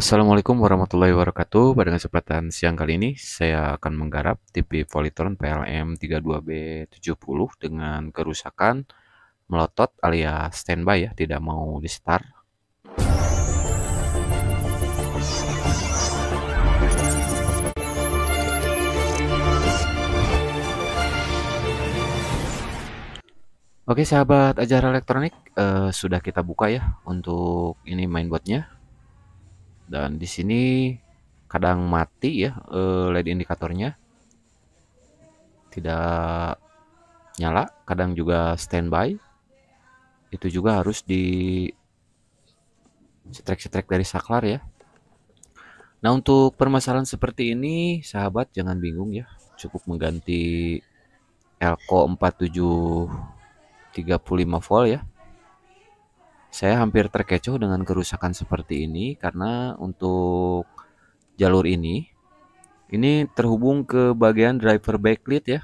Assalamualaikum warahmatullahi wabarakatuh. Pada kesempatan siang kali ini saya akan menggarap TV Polytron PLM 32B70 dengan kerusakan melotot alias standby ya, tidak mau di start. Oke sahabat ajar elektronik, eh, sudah kita buka ya untuk ini mainboardnya dan di sini kadang mati ya eh, LED indikatornya tidak nyala kadang juga standby itu juga harus di setrek-setrek dari saklar ya Nah untuk permasalahan seperti ini sahabat jangan bingung ya cukup mengganti elko 47 35 volt ya saya hampir terkecoh dengan kerusakan seperti ini karena untuk jalur ini ini terhubung ke bagian driver backlit ya.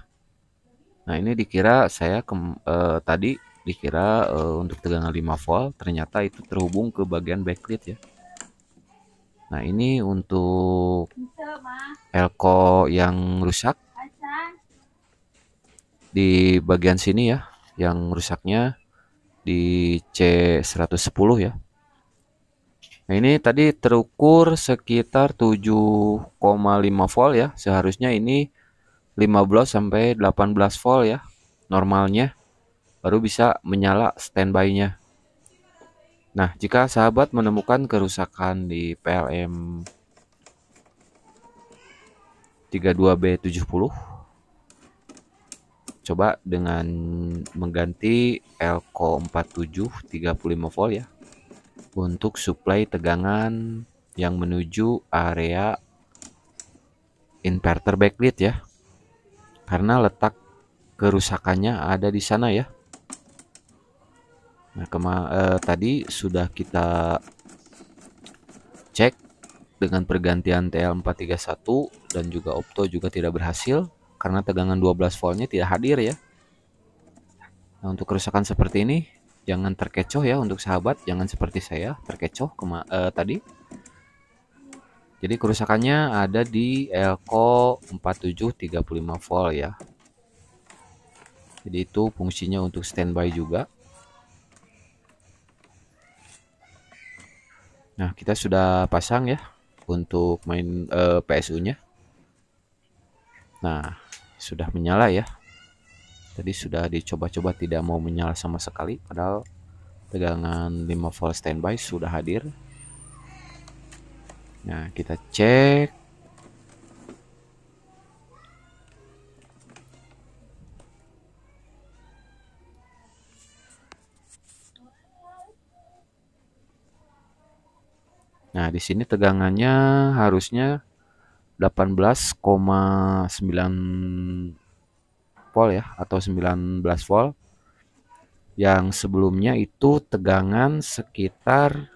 Nah, ini dikira saya ke, eh, tadi dikira eh, untuk tegangan 5 volt, ternyata itu terhubung ke bagian backlit ya. Nah, ini untuk elko yang rusak di bagian sini ya, yang rusaknya di C110 ya. Nah, ini tadi terukur sekitar 7,5 volt ya. Seharusnya ini 15 sampai 18 volt ya normalnya baru bisa menyala standby-nya. Nah, jika sahabat menemukan kerusakan di PLM 32B70 coba dengan mengganti elko 47 35 volt ya untuk suplai tegangan yang menuju area inverter backlit ya karena letak kerusakannya ada di sana ya nah kema eh, tadi sudah kita cek dengan pergantian TL431 dan juga opto juga tidak berhasil karena tegangan 12 voltnya tidak hadir ya. Nah, untuk kerusakan seperti ini jangan terkecoh ya untuk sahabat, jangan seperti saya terkecoh kema uh, tadi. Jadi kerusakannya ada di elko 4735 volt ya. Jadi itu fungsinya untuk standby juga. Nah, kita sudah pasang ya untuk main uh, eh, PSU-nya. Nah, sudah menyala ya tadi sudah dicoba-coba tidak mau menyala sama sekali padahal tegangan 5 volt standby sudah hadir nah kita cek Nah, di sini tegangannya harusnya 18,9 volt ya atau 19 volt yang sebelumnya itu tegangan sekitar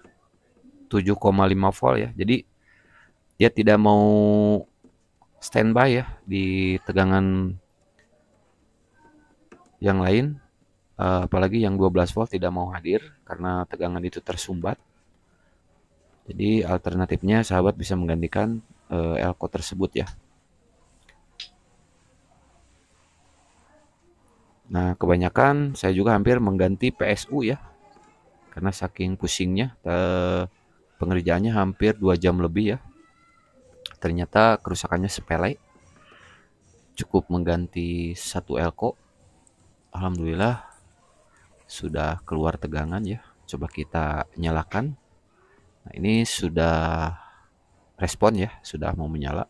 7,5 volt ya. Jadi dia tidak mau standby ya di tegangan yang lain eh, apalagi yang 12 volt tidak mau hadir karena tegangan itu tersumbat. Jadi alternatifnya sahabat bisa menggantikan uh, elko tersebut ya. Nah, kebanyakan saya juga hampir mengganti PSU ya. Karena saking pusingnya pengerjaannya hampir 2 jam lebih ya. Ternyata kerusakannya sepele. Cukup mengganti satu elko. Alhamdulillah sudah keluar tegangan ya. Coba kita nyalakan. Nah, ini sudah respon ya sudah mau menyala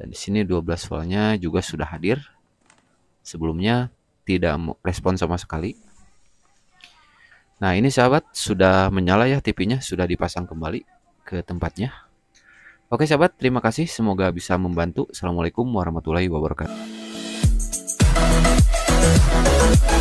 dan di sini 12 voltnya juga sudah hadir sebelumnya tidak respon sama sekali nah ini sahabat sudah menyala ya TV-nya sudah dipasang kembali ke tempatnya oke sahabat terima kasih semoga bisa membantu assalamualaikum warahmatullahi wabarakatuh